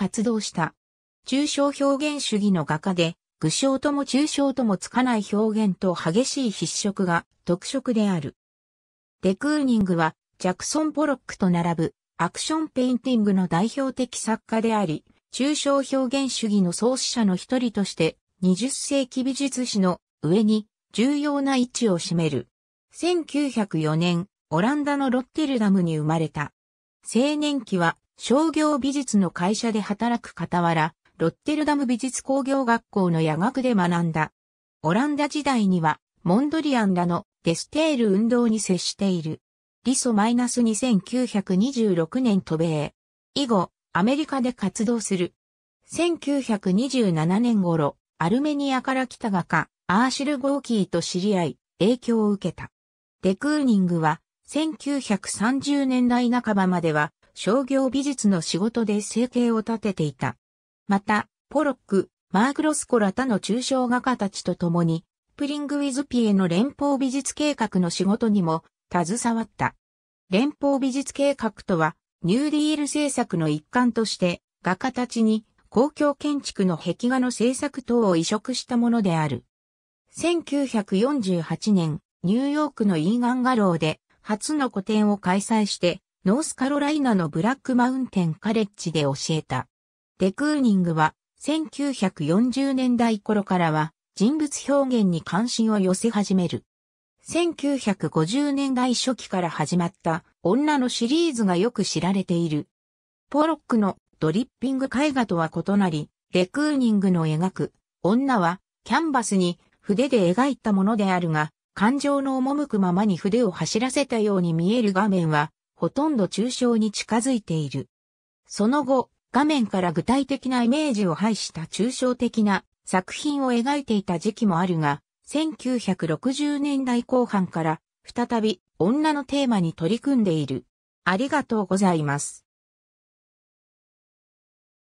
活動した。抽象表現主義の画家で、具象とも抽象ともつかない表現と激しい筆触が特色である。デクーニングは、ジャクソン・ポロックと並ぶアクションペインティングの代表的作家であり、抽象表現主義の創始者の一人として、20世紀美術史の上に重要な位置を占める。1904年、オランダのロッテルダムに生まれた。青年期は商業美術の会社で働く傍ら、ロッテルダム美術工業学校の夜学で学んだ。オランダ時代には、モンドリアンらのデステール運動に接している。リソ -2926 年渡米。以後、アメリカで活動する。1927年頃、アルメニアから来た画家、アーシル・ゴーキーと知り合い、影響を受けた。デクーニングは、1930年代半ばまでは、商業美術の仕事で生計を立てていた。また、ポロック、マークロスコラ他の抽象画家たちと共に、プリングウィズピエの連邦美術計画の仕事にも携わった。連邦美術計画とは、ニューディール制作の一環として、画家たちに公共建築の壁画の制作等を移植したものである。1948年、ニューヨークのイーガン画廊で初の個展を開催して、ノースカロライナのブラックマウンテンカレッジで教えた。デクーニングは1940年代頃からは人物表現に関心を寄せ始める。1950年代初期から始まった女のシリーズがよく知られている。ポロックのドリッピング絵画とは異なり、デクーニングの描く女はキャンバスに筆で描いたものであるが、感情の赴くままに筆を走らせたように見える画面はほとんど抽象に近づいている。その後、画面から具体的なイメージを排した抽象的な作品を描いていた時期もあるが、1960年代後半から再び女のテーマに取り組んでいる。ありがとうございます。